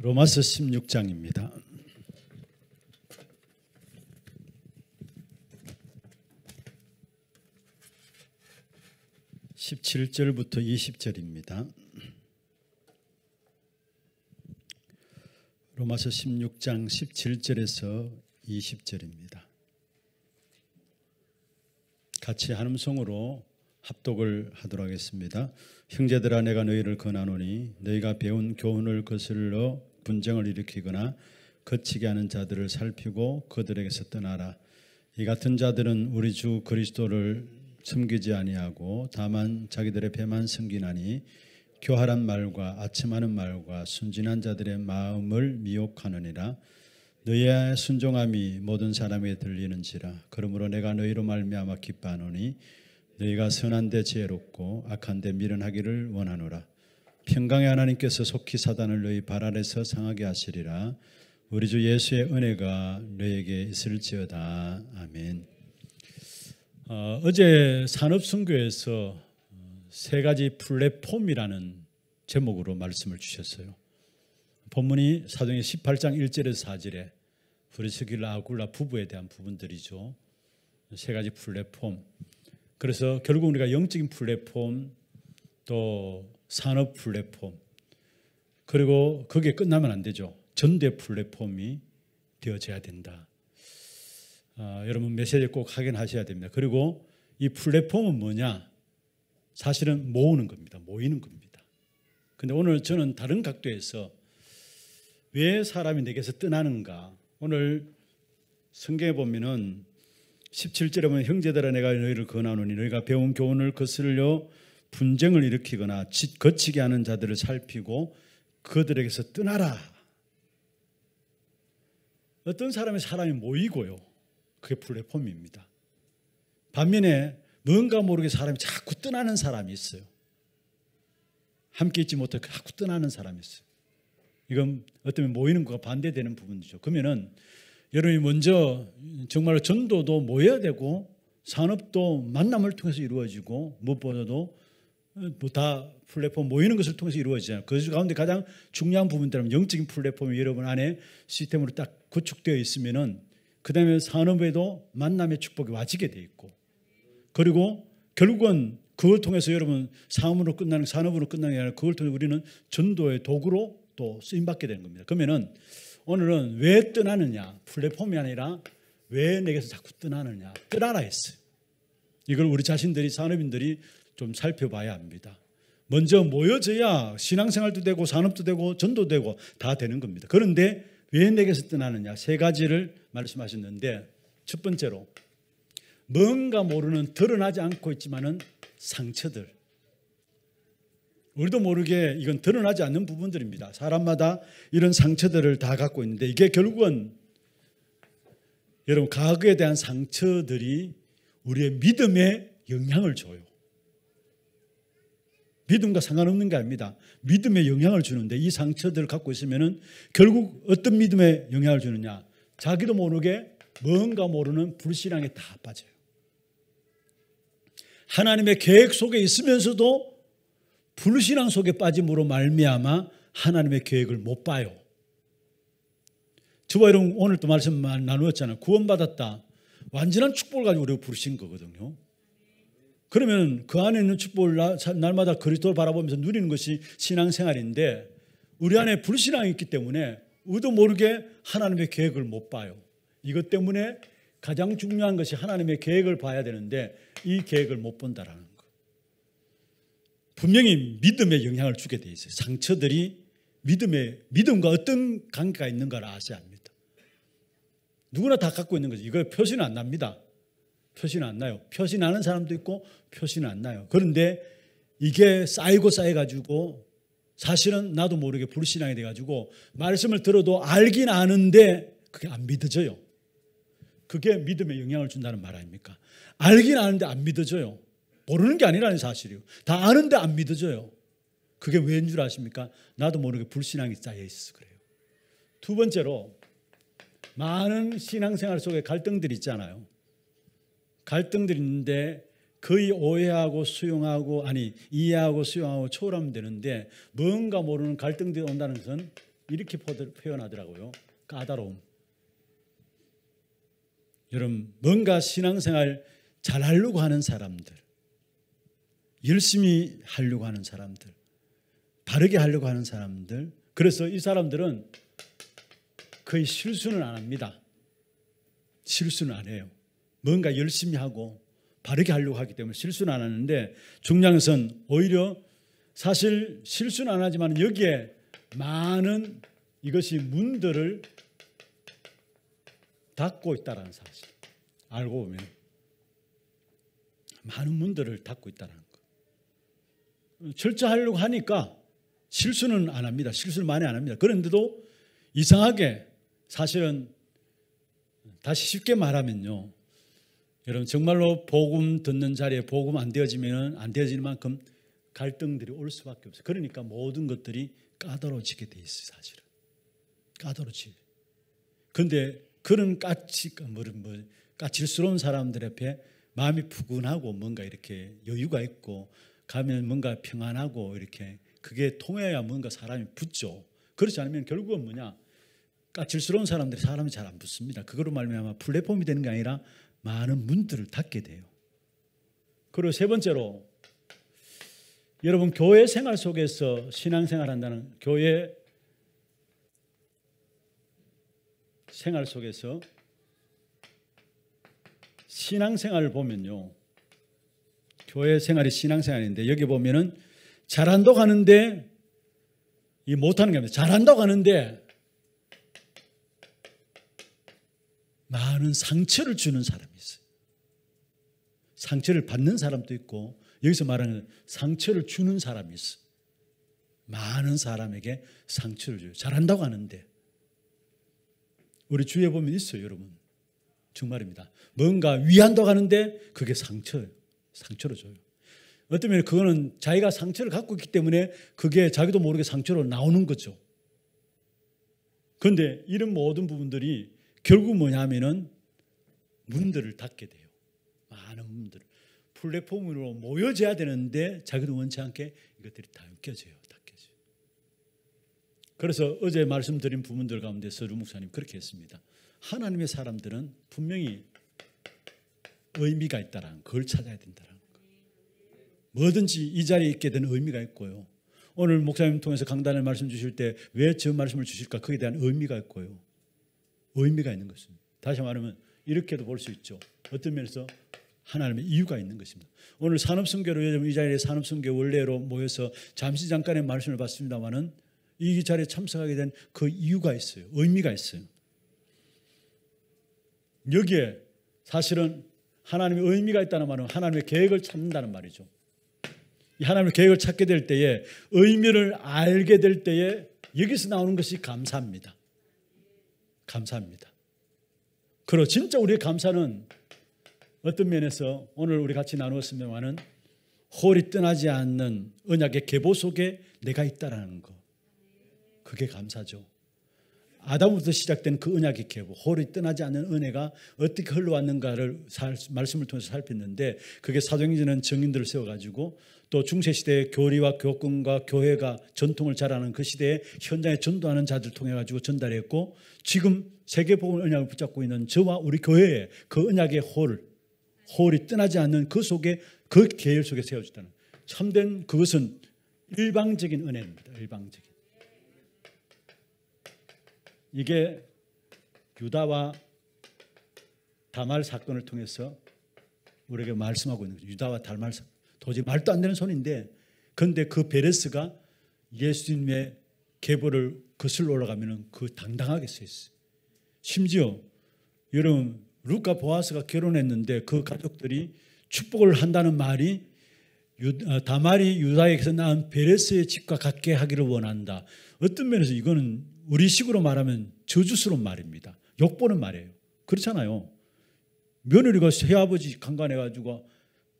로마서 16장입니다. (17절부터) (20절입니다) 로마서 16장 17절에서 20절입니다. 같이 한음성으로 합독을 하도록 하겠습니다. 형제들아 내가 너희를 권하노니 너희가 배운 교훈을 거슬러 분쟁을 일으키거나 거치게 하는 자들을 살피고 그들에게서 떠나라. 이 같은 자들은 우리 주 그리스도를 숨기지 아니하고 다만 자기들의 배만 숨기나니 교활한 말과 아침하는 말과 순진한 자들의 마음을 미혹하느니라. 너희의 순종함이 모든 사람에게 들리는지라. 그러므로 내가 너희로 말미암아 기뻐하노니 너희가 선한데 지혜롭고 악한데 미련하기를 원하노라. 평강의 하나님께서 속히 사단을 너희 발 아래서 상하게 하시리라. 우리 주 예수의 은혜가 너희에게 있을지어다. 아멘. 어, 제 산업선교에서 세 가지 플랫폼이라는 제목으로 말씀을 주셨어요. 본문이 사도행 18장 1절에서 4절에 브리스길라 아굴라 부부에 대한 부분들이죠. 세 가지 플랫폼. 그래서 결국 우리가 영적인 플랫폼 또 산업 플랫폼 그리고 그게 끝나면 안 되죠. 전대 플랫폼이 되어져야 된다. 아, 여러분 메시지 꼭 확인하셔야 됩니다. 그리고 이 플랫폼은 뭐냐? 사실은 모으는 겁니다. 모이는 겁니다. 근데 오늘 저는 다른 각도에서 왜 사람이 내게서 떠나는가? 오늘 성경에 보면은 17절에 보면 형제들아 내가 너희를 권하노니 너희가 배운 교훈을 거슬려 분쟁을 일으키거나 거치게 하는 자들을 살피고 그들에게서 떠나라. 어떤 사람의 사람이 모이고요. 그게 플랫폼입니다. 반면에 뭔가 모르게 사람이 자꾸 떠나는 사람이 있어요. 함께 있지 못해 자꾸 떠나는 사람이 있어요. 이건 어쩌면 모이는 것과 반대되는 부분이죠. 그러면은 여러분이 먼저 정말로 전도도 모여야 되고 산업도 만남을 통해서 이루어지고 무엇보다도 어, 뭐다 플랫폼 모이는 것을 통해서 이루어지잖아요. 그 가운데 가장 중요한 부분들은 영적인 플랫폼이 여러분 안에 시스템으로 딱 구축되어 있으면은 그 다음에 산업에도 만남의 축복이 와지게 돼 있고 그리고 결국은 그걸 통해서 여러분 사업으로 끝나는 산업으로 끝나는 게 아니라 그걸 통해 우리는 전도의 도구로 또 쓰임 받게 되는 겁니다. 그러면은 오늘은 왜 떠나느냐 플랫폼이 아니라 왜 내게서 자꾸 떠나느냐? 떠나라 했어요. 이걸 우리 자신들이 산업인들이 좀 살펴봐야 합니다. 먼저 모여져야 신앙생활도 되고 산업도 되고 전도 되고 다 되는 겁니다. 그런데 왜 내게서 떠나느냐? 세 가지를 말씀하셨는데 첫 번째로 뭔가 모르는 드러나지 않고 있지만은 상처들. 우리도 모르게 이건 드러나지 않는 부분들입니다. 사람마다 이런 상처들을 다 갖고 있는데 이게 결국은 여러분 과거에 대한 상처들이 우리의 믿음에 영향을 줘요. 믿음과 상관없는 게 아닙니다. 믿음에 영향을 주는데 이 상처들을 갖고 있으면 결국 어떤 믿음에 영향을 주느냐? 자기도 모르게 뭔가 모르는 불신앙에 다 빠져요. 하나님의 계획 속에 있으면서도 불신앙 속에 빠짐으로 말미암아 하나님의 계획을 못 봐요. 저와 여러분 오늘 또 말씀 나누었잖아요. 구원받았다. 완전한 축복을 가지고 우리를 부르신 거거든요. 그러면 그 안에 있는 축복을 날마다 그리스도를 바라보면서 누리는 것이 신앙생활인데 우리 안에 불신앙이 있기 때문에 우도 모르게 하나님의 계획을 못 봐요. 이것 때문에 가장 중요한 것이 하나님의 계획을 봐야 되는데 이 계획을 못 본다라는 거. 분명히 믿음에 영향을 주게 돼 있어요. 상처들이 믿음에 믿음과 어떤 관계가 있는가를 아셔야 합니다. 누구나 다 갖고 있는 거죠. 이거 표시는 안 납니다. 표시는 안 나요. 표시 나는 사람도 있고 표시는 안 나요. 그런데 이게 쌓이고 쌓여가지고 사실은 나도 모르게 불신앙이 돼가지고 말씀을 들어도 알긴 아는데 그게 안 믿어져요. 그게 믿음에 영향을 준다는 말 아닙니까? 알긴 아는데 안 믿어져요. 모르는 게 아니라는 사실이요. 다 아는데 안 믿어져요. 그게 왠줄 아십니까? 나도 모르게 불신앙이 쌓여 있어서 그래요. 두 번째로 많은 신앙생활 속에 갈등들이 있잖아요. 갈등들이 있는데 거의 오해하고 수용하고 아니 이해하고 수용하고 초월하면 되는데 뭔가 모르는 갈등들이 온다는 것은 이렇게 표현하더라고요. 까다로움. 여러분 뭔가 신앙생활 잘 하려고 하는 사람들 열심히 하려고 하는 사람들 바르게 하려고 하는 사람들 그래서 이 사람들은 거의 실수는 안 합니다. 실수는 안 해요. 뭔가 열심히 하고 바르게 하려고 하기 때문에 실수는 안 하는데 중요한 것은 오히려 사실 실수는 안 하지만 여기에 많은 이것이 문들을 닫고 있다는 사실. 알고 보면 많은 문들을 닫고 있다는 거. 철저하려고 하니까 실수는 안 합니다. 실수를 많이 안 합니다. 그런데도 이상하게 사실은 다시 쉽게 말하면요. 여러분 정말로 복음 듣는 자리에 복음 안 되어지면 안되어지는 만큼 갈등들이 올 수밖에 없어요. 그러니까 모든 것들이 까다로워지게 돼 있어요, 사실은. 까다로워지게. 근데 그런 까치 뭐, 뭐 까칠스러운 사람들 앞에 마음이 푸근하고 뭔가 이렇게 여유가 있고 가면 뭔가 평안하고 이렇게 그게 통해야 뭔가 사람이 붙죠. 그렇지 않으면 결국은 뭐냐? 까칠스러운 사람들이 사람이 잘 안 붙습니다. 그거로 말미암아 플랫폼이 되는 게 아니라 많은 문들을 닫게 돼요. 그리고 세 번째로 여러분 교회 생활 속에서 신앙생활 한다는 교회 생활 속에서 신앙생활을 보면요. 교회 생활이 신앙생활인데 여기 보면은 잘한다고 하는데 이 못하는 겁니다. 잘한다고 하는데 많은 상처를 주는 사람이 있어요. 상처를 받는 사람도 있고 여기서 말하는 상처를 주는 사람이 있어. 많은 사람에게 상처를 줘요. 잘한다고 하는데 우리 주위에 보면 있어요, 여러분. 정말입니다. 뭔가 위한다고 하는데 그게 상처예요. 상처로 줘요. 어떤면에 그거는 자기가 상처를 갖고 있기 때문에 그게 자기도 모르게 상처로 나오는 거죠. 그런데 이런 모든 부분들이 결국 뭐냐면은 문들을 닫게 돼요. 많은 문들을 플랫폼으로 모여져야 되는데 자기도 원치 않게 이것들이 다 엮여져요. 그래서 어제 말씀드린 부분들 가운데 서류 목사님 그렇게 했습니다. 하나님의 사람들은 분명히 의미가 있다라는 걸 찾아야 된다라는 거. 뭐든지 이 자리에 있게 되는 의미가 있고요. 오늘 목사님 통해서 강단을 말씀 주실 때 왜 저 말씀을 주실까 그에 대한 의미가 있고요. 의미가 있는 것입니다. 다시 말하면 이렇게도 볼 수 있죠. 어떤 면에서 하나님의 이유가 있는 것입니다. 오늘 산업성교로 이 자리에 산업성교 원래로 모여서 잠시 잠깐의 말씀을 받습니다만은 이 자리에 참석하게 된 그 이유가 있어요. 의미가 있어요. 여기에 사실은 하나님의 의미가 있다는 말은 하나님의 계획을 찾는다는 말이죠. 이 하나님의 계획을 찾게 될 때에 의미를 알게 될 때에 여기서 나오는 것이 감사입니다. 감사합니다. 그리 진짜 우리의 감사는 어떤 면에서 오늘 우리 같이 나누었으면와는 홀이 떠나지 않는 언약의 계보 속에 내가 있다라는 거. 그게 감사죠. 아담부터 시작된 그은약의 계보, 홀이 떠나지 않는 은혜가 어떻게 흘러왔는가를 살, 말씀을 통해서 살폈는데 그게 사도행전은 정인들을 세워가지고 또 중세시대의 교리와 교권과 교회가 전통을 잘 아는 그 시대에 현장에 전도하는 자들 통해 가지고 전달했고 지금 세계복음 은약을 붙잡고 있는 저와 우리 교회의 그은약의 홀, 홀이 떠나지 않는 그 속에 그 계열 속에 세워졌다는 참된 그것은 일방적인 은혜입니다. 일방적인. 이게 유다와 다말 사건을 통해서 우리에게 말씀하고 있는 거죠. 유다와 다말 도저히 말도 안 되는 손인데 그런데 그 베레스가 예수님의 계보를 거슬러 올라가면 그 당당하게 서 있어요. 심지어 여러분 루카 보아스가 결혼했는데 그 가족들이 축복을 한다는 말이 어, 다말이 유다에게서 낳은 베레스의 집과 같게 하기를 원한다. 어떤 면에서 이거는 우리식으로 말하면 저주스러운 말입니다. 욕보는 말이에요. 그렇잖아요. 며느리가 새아버지 강간해가지고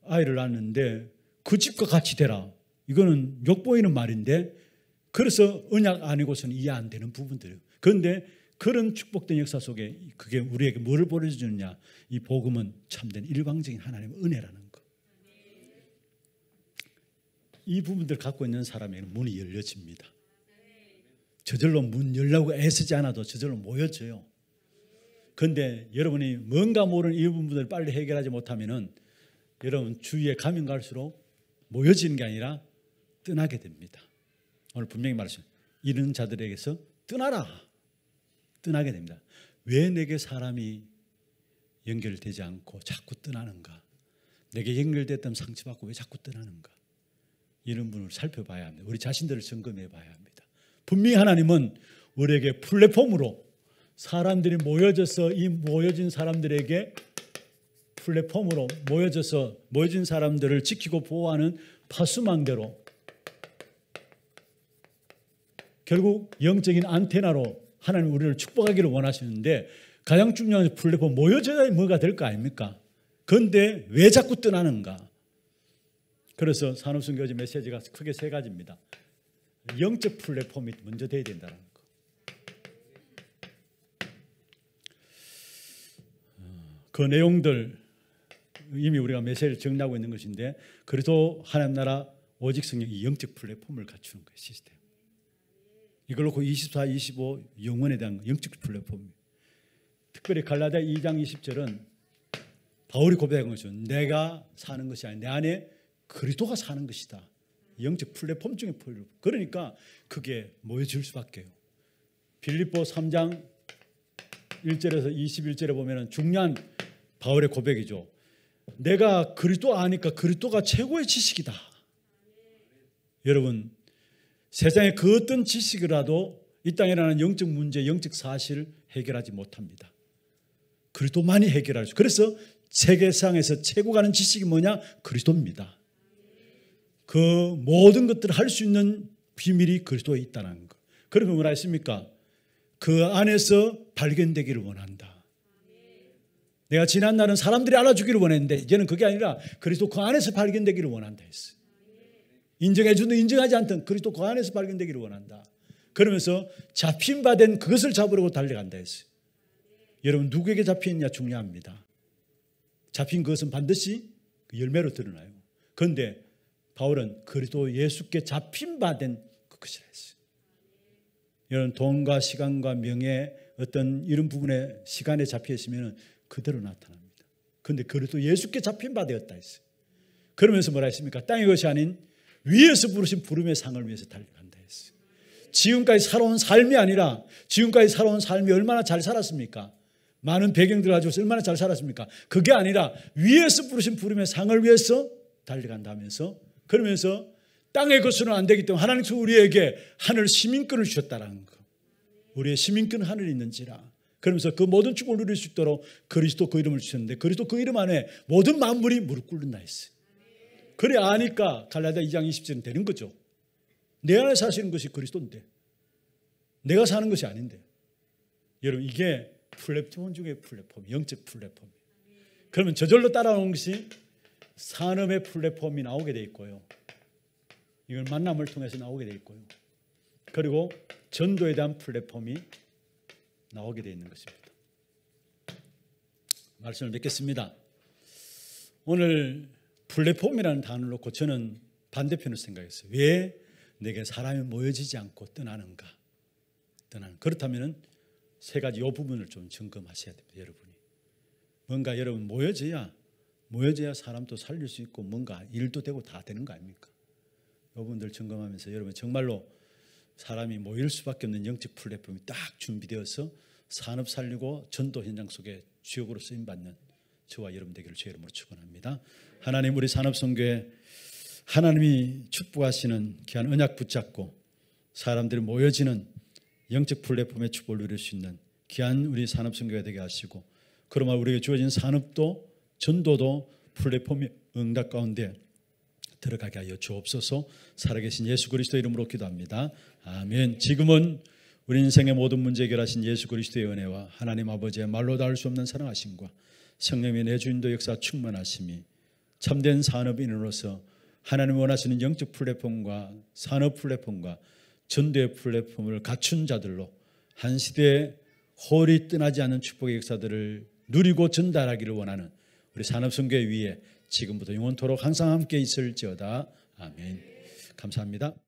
아이를 낳는데그 집과 같이 되라. 이거는 욕보이는 말인데 그래서 언약 아니고서는 이해 안 되는 부분들이에요. 그런데 그런 축복된 역사 속에 그게 우리에게 뭐를 보여주느냐. 이 복음은 참된 일방적인 하나님의 은혜라는 것. 이 부분들 갖고 있는 사람에게는 문이 열려집니다. 저절로 문 열려고 애쓰지 않아도 저절로 모여져요. 근데 여러분이 뭔가 모르는 이 부분들을 빨리 해결하지 못하면 여러분 주위에 가면 갈수록 모여지는 게 아니라 떠나게 됩니다. 오늘 분명히 말했어요. 이런 자들에게서 떠나라. 떠나게 됩니다. 왜 내게 사람이 연결되지 않고 자꾸 떠나는가? 내게 연결됐던 상처받고 왜 자꾸 떠나는가? 이런 분을 살펴봐야 합니다. 우리 자신들을 점검해 봐야 합니다. 분명히 하나님은 우리에게 플랫폼으로 사람들이 모여져서 이 모여진 사람들에게 플랫폼으로 모여져서 모여진 사람들을 지키고 보호하는 파수망대로 결국 영적인 안테나로 하나님 우리를 축복하기를 원하시는데 가장 중요한 플랫폼 모여져야 뭐가 될 거 아닙니까? 그런데 왜 자꾸 떠나는가? 그래서 산업순교지 메시지가 크게 세 가지입니다. 영적 플랫폼이 먼저 돼야 된다는 거. 어, 그 내용들 이미 우리가 메시지를 정리하고 있는 것인데 그래도 하나님 나라 오직 성령이 영적 플랫폼을 갖추는 거예요 시스템. 이걸 놓고 24, 25 영원에 대한 영적 플랫폼. 특별히 갈라디아 2장 20절은 바울이 고백한 것은 내가 사는 것이 아니내 안에 그리스도가 사는 것이다. 영적 플랫폼 중에 플랫폼. 그러니까 그게 모여질 수밖에요. 빌립보 3장 1절에서 21절에 보면 중요한 바울의 고백이죠. 내가 그리스도 아니까 그리스도가 최고의 지식이다. 여러분 세상의 그 어떤 지식이라도 이 땅이라는 영적 문제, 영적 사실 해결하지 못합니다. 그리스도만이 해결할 수. 그래서 세계상에서 최고 가는 지식이 뭐냐? 그리스도입니다. 그 모든 것들을 할 수 있는 비밀이 그리스도에 있다는 것. 그러면 뭐라 했습니까? 그 안에서 발견되기를 원한다. 내가 지난 날은 사람들이 알아주기를 원했는데 이제는 그게 아니라 그리스도 그 안에서 발견되기를 원한다 했어. 인정해 주든 인정하지 않든 그리스도 그 안에서 발견되기를 원한다. 그러면서 잡힌 바 된 그것을 잡으려고 달려간다 했어 여러분 누구에게 잡혔냐 중요합니다. 잡힌 것은 반드시 그 열매로 드러나요. 그런데 바울은 그리스도 예수께 잡힌 바 된 그것이라 했어요. 여러 돈과 시간과 명예 어떤 이런 부분에 시간에 잡혀 있으면 그대로 나타납니다. 근데 그리스도 예수께 잡힌 바 되었다 했어요. 그러면서 뭐라 했습니까? 땅의 것이 아닌 위에서 부르신 부름의 상을 위해서 달려간다 했어요. 지금까지 살아온 삶이 아니라 지금까지 살아온 삶이 얼마나 잘 살았습니까? 많은 배경들 가지고 얼마나 잘 살았습니까? 그게 아니라 위에서 부르신 부름의 상을 위해서 달려간다면서 그러면서 땅의 것으로는 안 되기 때문에 하나님께서 우리에게 하늘 시민권을 주셨다는 거. 우리의 시민권 하늘이 있는지라. 그러면서 그 모든 축복을 누릴 수 있도록 그리스도 그 이름을 주셨는데 그리스도 그 이름 안에 모든 만물이 무릎 꿇는다 했어요. 그래 아니까 갈라디아 2장 20절은 되는 거죠. 내 안에 사시는 것이 그리스도인데 내가 사는 것이 아닌데 여러분 이게 플랫폼 중에 플랫폼 영적 플랫폼 그러면 저절로 따라오는 것이 산업의 플랫폼이 나오게 돼 있고요. 이걸 만남을 통해서 나오게 돼 있고요. 그리고 전도에 대한 플랫폼이 나오게 돼 있는 것입니다. 말씀을 맺겠습니다. 오늘 플랫폼이라는 단어를 놓고 저는 반대편을 생각했어요. 왜 내게 사람이 모여지지 않고 떠나는가? 떠나는. 그렇다면 세 가지 요 부분을 좀 점검하셔야 됩니다. 여러분이. 뭔가 여러분 모여져야 모여져야 사람도 살릴 수 있고 뭔가 일도 되고 다 되는 거 아닙니까? 여러분들 점검하면서 여러분 정말로 사람이 모일 수밖에 없는 영적 플랫폼이 딱 준비되어서 산업 살리고 전도 현장 속에 주역으로 쓰임 받는 저와 여러분 되기를 주 이름으로 축원합니다. 하나님 우리 산업 선교에 하나님이 축복하시는 귀한 언약 붙잡고 사람들이 모여지는 영적 플랫폼의 축복을 누릴 수 있는 귀한 우리 산업 선교가 되게 하시고 그러므 우리에게 주어진 산업도 전도도 플랫폼의 응답 가운데 들어가게 하여 주옵소서 살아계신 예수 그리스도 이름으로 기도합니다. 아멘. 지금은 우리 인생의 모든 문제 해결하신 예수 그리스도의 은혜와 하나님 아버지의 말로 닿을 수 없는 사랑하심과 성령의 내주인도 역사 충만하심이 참된 산업인으로서 하나님 원하시는 영적 플랫폼과 산업 플랫폼과 전도의 플랫폼을 갖춘 자들로 한 시대에 홀이 떠나지 않는 축복의 역사들을 누리고 전달하기를 원하는 우리 산업선교회 위에 지금부터 영원토록 항상 함께 있을지어다. 아멘. 감사합니다.